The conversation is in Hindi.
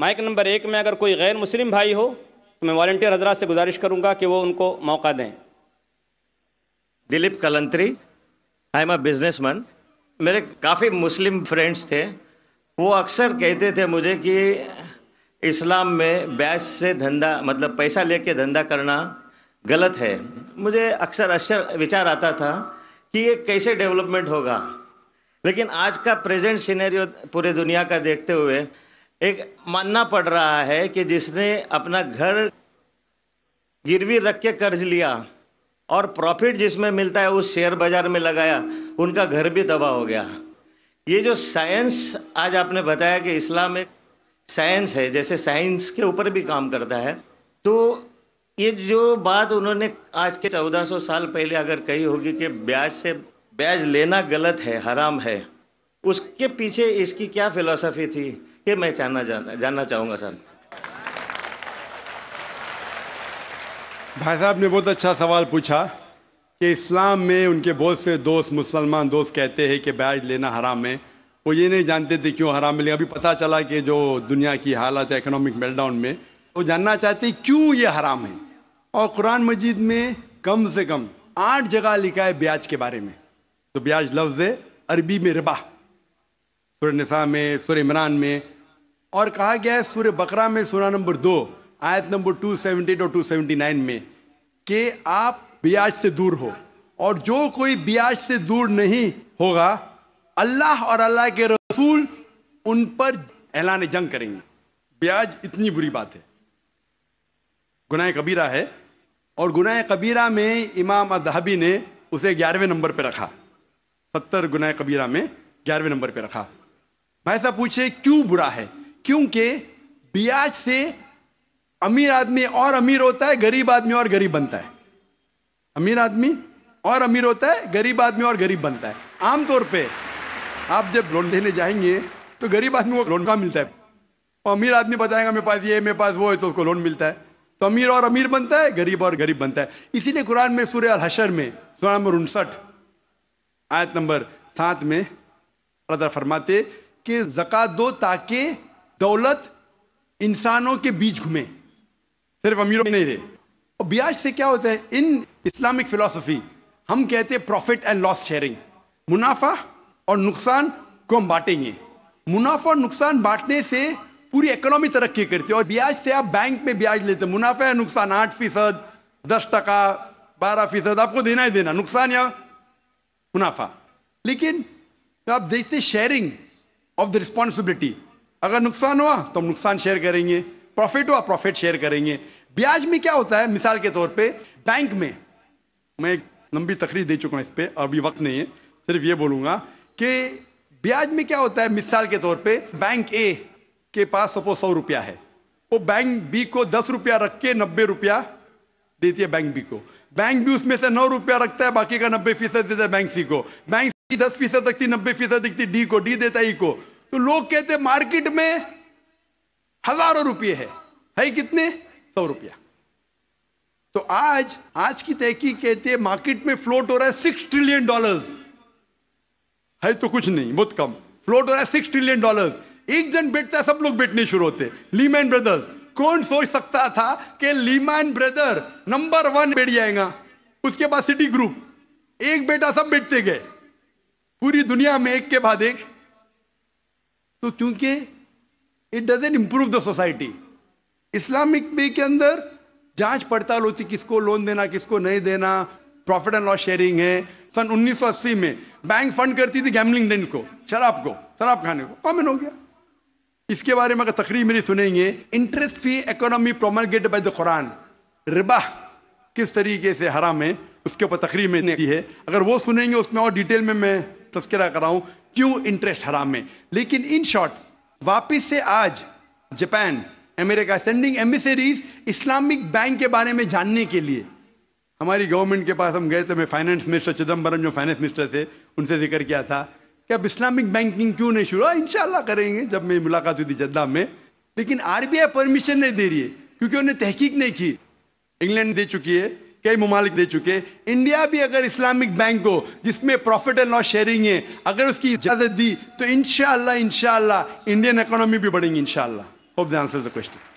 माइक नंबर एक में अगर कोई गैर मुस्लिम भाई हो तो मैं वॉल्टियर हजरात से गुजारिश करूँगा कि वो उनको मौका दें Dilip Kalantri I am a businessman मेरे काफ़ी मुस्लिम फ्रेंड्स थे वो अक्सर कहते थे मुझे कि इस्लाम में ब्याज से धंधा मतलब पैसा लेके धंधा करना गलत है मुझे अक्सर अक्सर विचार आता था कि ये कैसे डेवलपमेंट होगा लेकिन आज का प्रेजेंट सिनेरियो पूरे दुनिया का देखते हुए एक मानना पड़ रहा है कि जिसने अपना घर गिरवी रख के कर्ज लिया और प्रॉफिट जिसमें मिलता है उस शेयर बाजार में लगाया उनका घर भी तबाह हो गया ये जो साइंस आज आपने बताया कि इस्लाम एक साइंस है जैसे साइंस के ऊपर भी काम करता है तो ये जो बात उन्होंने आज के 1400 साल पहले अगर कही होगी कि ब्याज से ब्याज लेना गलत है हराम है उसके पीछे इसकी क्या फिलॉसफी थी ये मैं जानना जाना जानना चाहूंगा सर भाई साहब ने बहुत अच्छा सवाल पूछा कि इस्लाम में उनके बहुत से दोस्त मुसलमान दोस्त कहते हैं कि ब्याज लेना हराम है वो ये नहीं जानते थे क्यों हराम मिले अभी पता चला कि जो दुनिया की हालत है इकोनॉमिक मेल्टाउन में वो जानना चाहते क्यों ये हराम है और कुरान मजीद में कम से कम आठ जगह लिखा है ब्याज के बारे में तो ब्याज लफ्ज़ है अरबी में रबा सूर्य निशा में सूर्य इमरान में और कहा गया है सूर्य बकरा में सूरा नंबर दो आयत नंबर टू टू और नाइन में कि आप ब्याज से दूर हो और जो कोई ब्याज से दूर नहीं होगा अल्लाह और अल्लाह के रसूल उन पर ऐलान जंग करेंगे ब्याज इतनी बुरी बात है गुनाह कबीरा है और गुनाह कबीरा में इमाम अदहबी ने उसे ग्यारहवें नंबर पर रखा सत्तर गुनाह कबीरा में ग्यारहवें नंबर पर रखा भाई साहब पूछे क्यों बुरा है क्योंकि ब्याज से अमीर आदमी और अमीर होता है गरीब आदमी और गरीब बनता है अमीर आदमी और अमीर होता है गरीब आदमी और गरीब बनता है आमतौर पे आप जब लोन लेने जाएंगे तो गरीब आदमी को लोन कहाँ मिलता है और तो अमीर आदमी बताएगा मेरे पास ये मेरे पास वो है तो उसको लोन मिलता है तो अमीर और अमीर बनता है गरीब और गरीब बनता है इसीलिए कुरान में सूर्य अल हशर में सूर्य नंबर उनसठ आयत नंबर सात में अल्लाह फरमाते कि जक़ात दो ताकि दौलत इंसानों के बीच घूमे सिर्फ अमीरों में नहीं रहे और ब्याज से क्या होता है इन इस्लामिक फिलोसफी हम कहते हैं प्रॉफिट एंड लॉस शेयरिंग मुनाफा और नुकसान को हम बांटेंगे मुनाफा और नुकसान बांटने से पूरी इकोनॉमी तरक्की करती है और ब्याज से आप बैंक में ब्याज लेते हैं मुनाफा या नुकसान आठ फीसद दस टका बारह फीसद आपको देना ही देना नुकसान या मुनाफा लेकिन तो आप देखते शेयरिंग ऑफ द रिस्पॉन्सिबिलिटी अगर नुकसान हुआ तो हम नुकसान शेयर करेंगे प्रॉफिट हुआ प्रॉफिट शेयर करेंगे ब्याज में क्या होता है मिसाल के तौर पे बैंक में मैं एक लंबी तकरीर दे चुका हूँ इस पर अभी वक्त नहीं है सिर्फ ये बोलूँगा कि ब्याज में क्या होता है मिसाल के तौर पे बैंक ए के पास सपोज सौ रुपया है वो बैंक बी को दस रुपया रख के नब्बे रुपया देती है बैंक बी को बैंक भी उसमें से नौ रुपया रखता है बाकी का नब्बे फीसद देता है बैंक सी को बैंक सी दस फीसद रखती नब्बे फीसद दिखती डी को डी देता है ई e को तो लोग कहते मार्केट में हजारों रुपये है है कितने सौ रुपया तो आज आज की तहकी कहती है मार्केट में फ्लोट हो रहा है सिक्स ट्रिलियन डॉलर्स है तो कुछ नहीं बहुत कम फ्लोट हो रहा है सिक्स ट्रिलियन डॉलर्स एक जन बैठता है सब लोग बैठने शुरू होते लीमैन ब्रदर्स कौन सोच सकता था कि लीमैन ब्रदर नंबर वन बैठ जाएगा उसके बाद सिटी ग्रुप एक बेटा सब बैठते गए पूरी दुनिया में एक के बाद एक तो क्योंकि it doesn't improve the society Islamic पे के अंदर जांच पड़ताल होती किसको लोन देना किसको नहीं देना प्रॉफिट एंड लॉस शेयरिंग है सन 1980 में बैंक फंड करती थी गैमलिंग डेंट को शराब को शराब खाने को कॉमन हो गया इसके बारे में अगर तकरीर मेरी सुनेंगे interest free economy promulgate by the Quran रिबा किस तरीके से हराम है उसके ऊपर तकरीर मैंने की है अगर वो सुनेंगे उसमें और डिटेल में मैं तस्करा कराऊँ क्यों इंटरेस्ट हराम में लेकिन इन शॉर्ट वापिस से आज Japan America sending emissaries Islamic bank के बारे में जानने के लिए हमारी गवर्नमेंट के पास हम गए थे मैं फाइनेंस मिनिस्टर चिदम्बरम जो फाइनेंस मिनिस्टर थे उनसे जिक्र किया था कि अब इस्लामिक बैंकिंग क्यों नहीं शुरू इन करेंगे जब मेरी मुलाकात हुई थी जद्दा में लेकिन आरबीआई परमिशन नहीं दे रही है क्योंकि उन्हें तहकीक नहीं की इंग्लैंड दे चुकी है कई ममालिक दे चुके इंडिया भी अगर इस्लामिक बैंक को जिसमें प्रॉफिट एंड लॉस शेयरिंग है अगर उसकी इजाज़त दी तो इनशाला इनशाला इंडियन इकोनॉमी भी बढ़ेंगी इनशाला hope the answer the question